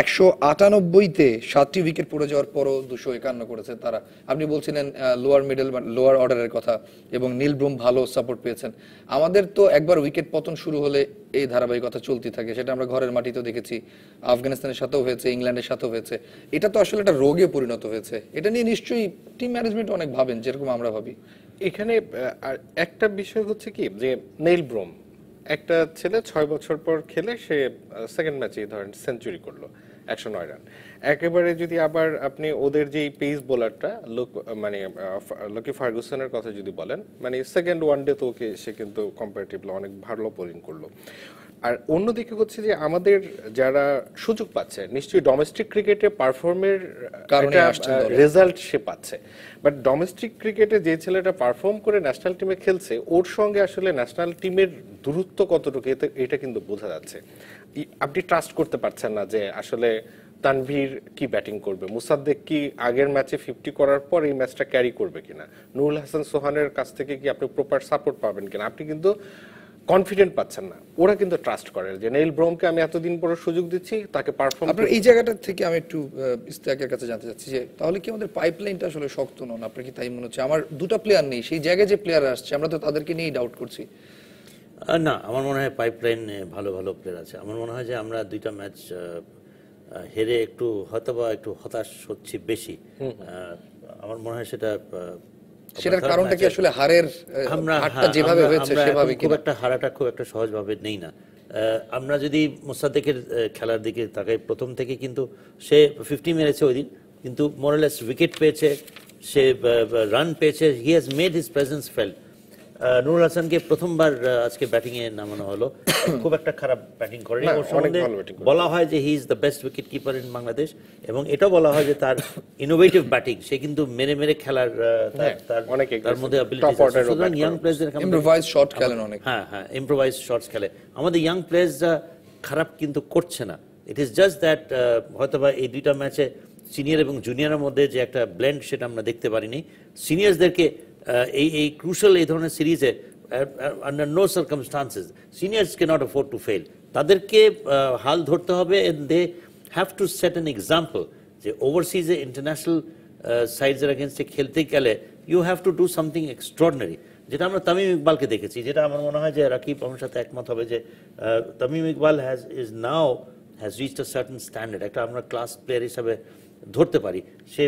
একশো আটানব্বইতে সাতটি উইকেট পড়ে যাওয়ার পরও দুশো একান্ন করেছে তারা আপনি বলছিলেন লোয়ার মিডল লোয়ার অর্ডারের কথা এবং নীলব্রুম ভালো সাপোর্ট পেয়েছেন আমাদের তো একবার উইকেট পতন শুরু হলে এই ধারাবাহিকতা চলতে থাকে সেটা আমরা ঘরের মাটিতেও দেখেছি আফগানিস্তানের সাথেও হয়েছে ইংল্যান্ডের সাথেও হয়েছে এটা তো আসলে একটা রোগে পরিণত হয়েছে এটা নিয়ে নিশ্চয়ই টিম ম্যানেজমেন্ট অনেক ভাবেন যেরকম আমরা ভাবি এখানে একটা বিষয় হচ্ছে কি যে নেইলব্রোম একটা ছেলে ছয় বছর পর খেলে সে সেকেন্ড ম্যাচে ধরেন সেঞ্চুরি করলো একশো নয় রান একেবারে যদি আবার আপনি ওদের যে পেস বোলারটা লোক মানে লকি ফার্গুসনের কথা যদি বলেন মানে সেকেন্ড ওয়ান ডে তো ওকে সে কিন্তু কম্পারেটিভলি অনেক ভালো বোলিং করলো আর অন্যদিকে হচ্ছে যে আমাদের যারা সুযোগ পাচ্ছে নিশ্চয়ই ডোমেস্টিক ক্রিকেটে পারফর্মের কারণে রেজাল্ট সে পাচ্ছে বাট ডোমেস্টিক ক্রিকেটে যে ছেলেটা পারফর্ম করে ন্যাশনাল টিমে খেলছে ওর সঙ্গে আসলে ন্যাশনাল টিমের দূরত্ব কতটুকু এটা কিন্তু বোঝা যাচ্ছে আপনি ট্রাস্ট করতে পারছেন না যে আসলে তানভীর কি ব্যাটিং করবে মুসাদ্দেক কি আগের ম্যাচে ফিফটি করার পর এই ম্যাচটা ক্যারি করবে কিনা নুরুল হাসান সোহানের কাছ থেকে কি আপনি প্রপার সাপোর্ট পাবেন কিনা আপনি কিন্তু কনফিডেন্ট পাচ্ছেন না ওরা কিন্তু ট্রাস্ট করে যে নেইল ব্রোমকে আমি এতদিন পরে সুযোগ দিচ্ছি তাকে পারফর্ম আপনার এই জায়গাটা থেকে আমি একটু ইস্তাকের কাছে জানতে চাচ্ছি যে তাহলে কি আমাদের পাইপলাইনটা আসলে শক্ত নন আপনার কি তাই মনে হচ্ছে আমার দুটো প্লেয়ার নেই সেই জায়গায় যে প্লেয়ার আসছে আমরা তো তাদেরকে নিয়েই ডাউট করছি না আমার মনে হয় পাইপলাইন ভালো ভালো প্লেয়ার আছে আমার মনে হয় যে আমরা দুইটা ম্যাচ হেরে একটু হয়তো একটু হতাশ হচ্ছে বেশি আমার মনে হয় সেটা সেটার কারণটা কি আসলে হারের হারটা যেভাবে হয়েছে সেভাবে খুব একটা হারাটা খুব একটা সহজভাবে নেই না আমরা যদি মোসাদ্দেকের খেলার দিকে তাকাই প্রথম থেকে কিন্তু সে ফিফটি মেরেছে ওই দিন কিন্তু মোরালেস উইকেট পেয়েছে সে রান পেয়েছে he has made his presence felt Nurul হাসানকে প্রথমবার আজকে ব্যাটিং এ নামানো হলো খুব একটা খারাপ ব্যাটিং করেনি ওর সম্বন্ধে বলা হয় যে he is the best wicket keeper in Bangladesh এবং এটাও বলা হয় যে তার ইনোভেটিভ ব্যাটিং সে কিন্তু মেরে মেরে খেলার হ্যাঁ, তার মধ্যে সুতরাং ইয়াং প্লেয়ারদের ইম্প্রোভাইজ শট খেলেন অনেক হ্যাঁ হ্যাঁ ইম্প্রোভাইজ শটস খেলে আমাদের ইয়াং প্লেয়ারসরা খারাপ কিন্তু করছে না ইট ইজ জাস্ট দ্যাট হয়তো বা এই দুইটা ম্যাচে সিনিয়র এবং জুনিয়রের মধ্যে যে একটা ব্ল্যান্ড সেটা আমরা দেখতে পারিনি সিনিয়রসদেরকে এই এই ক্রুশাল এই ধরনের সিরিজে আন্ডার নো সার্কামস্টান্সেস সিনিয়র্স কে নট অ্যাফোর্ড টু ফেল তাদেরকে হাল ধরতে হবে they have to set an example যে ওভারসিজে ইন্টারন্যাশনাল সাইজের এগেনস্টে খেলতে গেলে you have to do something extraordinary যেটা আমরা তামিম ইকবালকে দেখেছি যেটা আমার মনে হয় যে রাকিব আমার সাথে একমত হবে যে Tamim Iqbal has is now has reached a certain standard একটা আমরা ক্লাস প্লেয়ার হিসাবে ধরতে পারি সে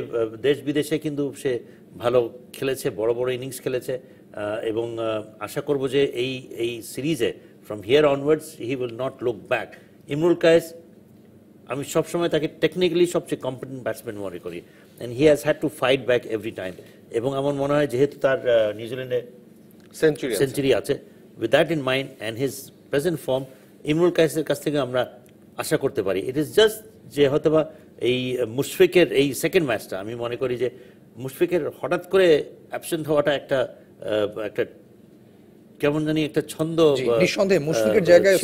দেশ বিদেশে কিন্তু সে ভালো খেলেছে বড় বড় ইনিংস খেলেছে এবং আশা করব যে এই এই সিরিজে from here onwards he will not look back Imrul Kayes আমি সবসময় তাকে টেকনিক্যালি সবচেয়ে কম্পিটেন্ট ব্যাটসম্যান মনে করি and he has had to fight back every time এবং আমার মনে হয় যেহেতু তার নিউজিল্যান্ডে সেঞ্চুরি সেঞ্চুরি আছে with that in mind and his present form Imrul কায়েসের কাছ থেকে আমরা আশা করতে পারি ইট ইজ জাস্ট যে হয়তোবা এই মুশফিকের এই সেকেন্ড ম্যাচটা আমি মনে করি যে মুশফিকের হঠাৎ করে অ্যাবসেন্ট হওয়াটা একটা একটা কেমন জানি একটা ছন্দ নিঃসন্দেহে মুশফিকের জায়গায়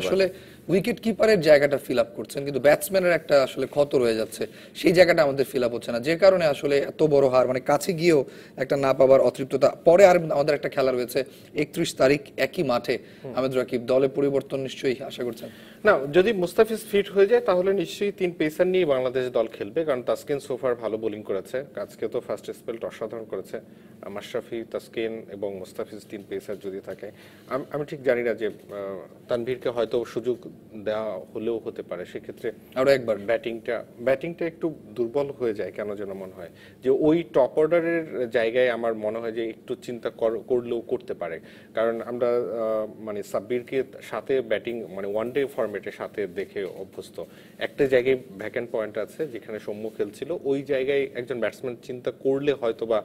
আসলে উইকেট কিপারের জায়গাটা ফিল আপ করছেন কিন্তু ব্যাটসম্যানের একটা আসলে ক্ষত রয়ে যাচ্ছে সেই জায়গাটা আমাদের ফিল আপ হচ্ছে না যে কারণে আসলে এত বড় হার মানে কাছে গিয়েও একটা না পাবার অতৃপ্ততা পরে আর আমাদের একটা খেলা রয়েছে একত্রিশ তারিখ একই মাঠে আমাদের রাকিব দলে পরিবর্তন নিশ্চয়ই আশা করছেন না যদি মুস্তাফিজ ফিট হয়ে যায় তাহলে নিশ্চয়ই তিন পেসার নিয়ে বাংলাদেশ দল খেলবে কারণ তাস্কিন সোফার ভালো বোলিং করেছে আজকে তো ফার্স্ট স্পেলটা অসাধারণ করেছে মাশরাফি তাস্কিন এবং মুস্তাফিজ তিন পেসার যদি থাকে আমি ঠিক জানি না যে তানভীরকে হয়তো সুযোগ দেওয়া হলেও হতে পারে সেক্ষেত্রে আরো একবার ব্যাটিংটা ব্যাটিংটা একটু দুর্বল হয়ে যায় কেন যেন মনে হয় যে ওই টপ অর্ডারের জায়গায় আমার মনে হয় যে একটু চিন্তা করলেও করতে পারে কারণ আমরা মানে সাব্বিরকে সাথে ব্যাটিং মানে ওয়ান ডে ফর্মেটের সাথে দেখে অভ্যস্ত একটা জায়গায় ভ্যাকেন্ট পয়েন্ট আছে যেখানে সৌম্য খেলছিল ওই জায়গায় একজন ব্যাটসম্যান চিন্তা করলে হয়তো বা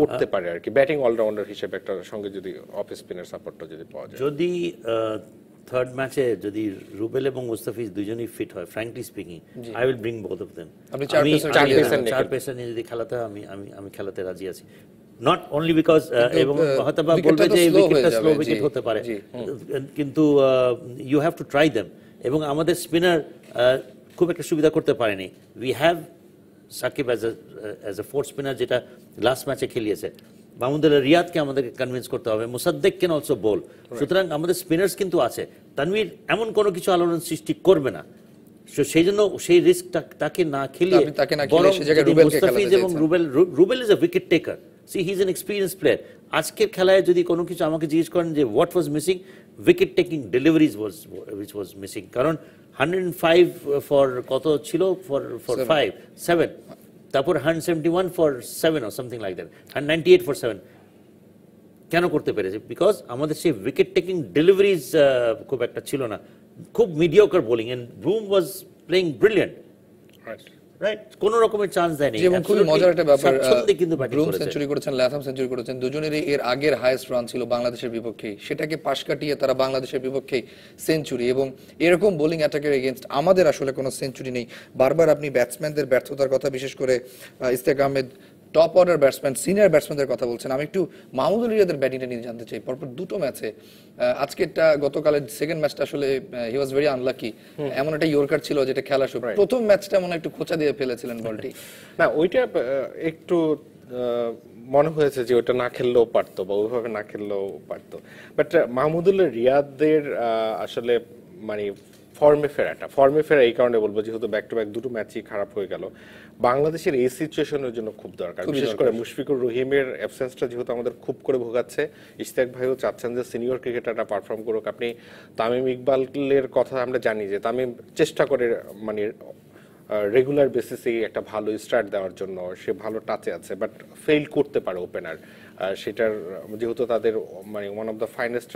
করতে পারে আর কি ব্যাটিং অলরাউন্ডার হিসেবে একটা সঙ্গে যদি অফ স্পিনার সাপোর্টটা যদি পাওয়া যায় যদি থার্ড ম্যাচে যদি রুবেল এবং মুস্তাফিজ দুজনেই ফিট হয় frankly speaking I will bring both of them আমি চার পেসার নিয়ে যদি খেলাতে আমি আমি আমি খেলাতে রাজি আছি নট অনলি বিকজ এবং হয়তো বলবে যে উইকেটটা স্লো উইকেট হতে পারে কিন্তু you have to try them এবং আমাদের স্পিনার খুব একটা সুবিধা করতে পারেনি we have Shakib as as a fourth spinner যেটা লাস্ট ম্যাচে খেলিয়েছে মাহমুদুল্লাহ রিয়াদকে আমাদেরকে কনভিন্স করতে হবে মুসাদ্দেক কেন অলসো বল সুতরাং আমাদের স্পিনার্স কিন্তু আছে তানভীর এমন কোনো কিছু আলোড়ন সৃষ্টি করবে না সেই জন্য সেই রিস্কটা তাকে না খেলিয়ে মুস্তাফিজ এবং Rubel Rubel is a wicket taker see he is an experience player আজকের খেলায় যদি কোনো কিছু আমাকে জিজ্ঞেস করেন যে what was missing wicket taking deliveries was which was missing কারণ হান্ড্রেড ফাইভ ফর কত ছিল ফর ফর ফাইভ সেভেন তারপর hundred seventy one for seven or something like that hundred ninety eight for seven কেন করতে পেরেছে বিকজ আমাদের সেই উইকেট টেকিং ডেলিভারিজ খুব একটা ছিল না খুব mediocre bowling and Broom was playing brilliant right right কোন রকমের চান্স দেয়নি এবং খুবই মজার একটা ব্যাপার কিন্তু সেঞ্চুরি করেছেন ল্যাথাম সেঞ্চুরি করেছেন দুজনেরই এর আগের হাইয়েস্ট রান ছিল বাংলাদেশের বিপক্ষে সেটাকে পাশ কাটিয়ে তারা বাংলাদেশের বিপক্ষে সেঞ্চুরি এবং এরকম বোলিং অ্যাটাকের আমাদের আসলে কোনো সেঞ্চুরি নেই বারবার আপনি ব্যাটসম্যানদের ব্যর্থতার কথা বিশেষ করে Ishtiaq Ahmed top order batsman senior ব্যাটসম্যানদের কথা বলছেন আমি একটু মাহমুদুল রিয়াদের ব্যাটিংটা নিয়ে জানতে চাই পরপর দুটো ম্যাচে আজকেরটা গতকালের সেকেন্ড ম্যাচটা আসলে হি ওয়াজ ভেরি আনলাকি এমন একটা ইয়র্কার ছিল যেটা খেলা শুরু প্রথম ম্যাচটা মনে একটু খোঁচা দিয়ে ফেলেছিলেন বলটি না ওইটা একটু মনে হয়েছে যে ওটা না খেললেও পারতো বা ওইভাবে না খেললেও পারতো বাট মাহমুদুল্লাহ রিয়াদের আসলে মানে ফর্মে ফেরাটা ফর্মে ফেরা এই কারণে বলবো যেহেতু ব্যাক টু ব্যাক দুটো ম্যাচই খারাপ হয়ে গেল বাংলাদেশের এই সিচুয়েশনের জন্য খুব দরকার বিশেষ করে মুশফিকুর রহিমের অ্যাবসেন্সটা যেহেতু আমাদের খুব করে ভোগাচ্ছে ইশতিয়াক ভাইও চাচ্ছেন যে সিনিয়র ক্রিকেটাররা পারফর্ম করুক আপনি তামিম ইকবালের কথা আমরা জানি যে তামিম চেষ্টা করে মানে রেগুলার বেসিসে একটা ভালো স্টার্ট দেওয়ার জন্য সে ভালো টাচে আছে বাট ফেল করতে পারে ওপেনার সেটার যেহেতু তাদের মানে one of the finest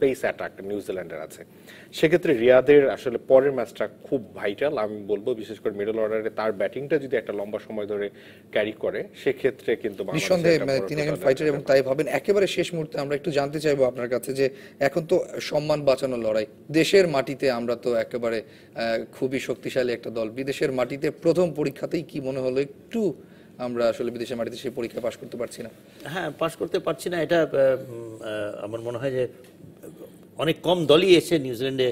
pace attack নিউজিল্যান্ডের আছে সেক্ষেত্রে রিয়াদের আসলে পরের ম্যাচটা খুব ভাইটাল আমি বলবো বিশেষ করে মিডল অর্ডারে তার ব্যাটিংটা যদি একটা লম্বা সময় ধরে ক্যারি করে সেক্ষেত্রে কিন্তু মানে তিনি একজন ফাইটার এবং তাই ভাবেন একেবারে শেষ মুহূর্তে আমরা একটু জানতে চাইবো আপনার কাছে যে এখন তো সম্মান বাঁচানোর লড়াই দেশের মাটিতে আমরা তো একেবারে খুবই শক্তিশালী একটা দল বিদেশের মাটিতে প্রথম পরীক্ষাতেই কি মনে হলো একটু আমরা আসলে বিদেশের মাটিতে সেই পরীক্ষা পাশ করতে পারছি না হ্যাঁ পাশ করতে পারছি না এটা আমার মনে হয় যে অনেক কম দলই এসে নিউজিল্যান্ডে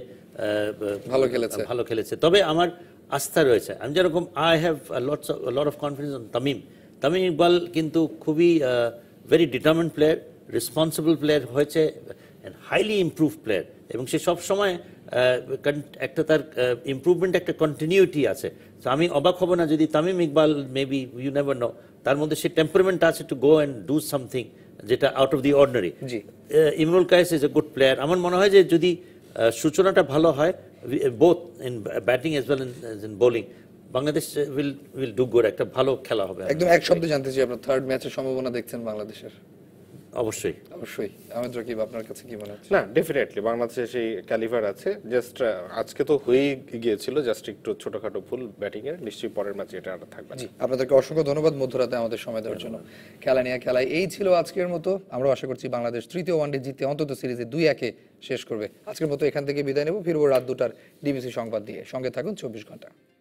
ভালো খেলেছে ভালো খেলেছে তবে আমার আস্থা রয়েছে আমি যেরকম I have lots lot of confidence on Tamim Tamim Iqbal কিন্তু খুবই very determined player responsible player হয়েছে হাইলি ইম্প্রুভ প্লেয়ার এবং সে সবসময় একটা তার ইম্প্রুভমেন্ট একটা কন্টিনিউটি আছে তো আমি অবাক হব না যদি Tamim Iqbal maybe you never know তার মধ্যে সে টেম্পারমেন্ট আছে to go and do something যেটা out of the ordinary Imrul Kayes is a good player আমার মনে হয় যে যদি uh, সূচনাটা ভালো হয় both in batting as well in bowling Bangladesh will will do good একটা ভালো খেলা হবে একদম এক শব্দে জানতে চাই আপনার থার্ড ম্যাচের সম্ভাবনা দেখছেন বাংলাদেশের অবশ্যই অবশ্যই আমাদের কি আপনার কাছে কি মনে হচ্ছে না ডেফিনেটলি বাংলাদেশে সেই ক্যালিভার আছে জাস্ট আজকে তো হয়ে গিয়েছিল জাস্ট একটু ছোটখাটো ভুল ব্যাটিং এর নিশ্চয়ই পরের ম্যাচে এটা আর থাকবে জি আপনাদেরকে অসংখ্য ধন্যবাদ মধ্যরাতে আমাদের সময় দেওয়ার জন্য খেলা নিয়ে খেলা এই ছিল আজকের মতো আমরা আশা করছি বাংলাদেশ তৃতীয় ওয়ানডে জিতে অন্তত সিরিজে দুই একে শেষ করবে আজকের মতো এখান থেকে বিদায় নেব ফিরবো রাত দুটার ডিবিসি সংবাদ দিয়ে সঙ্গে থাকুন চব্বিশ ঘন্টা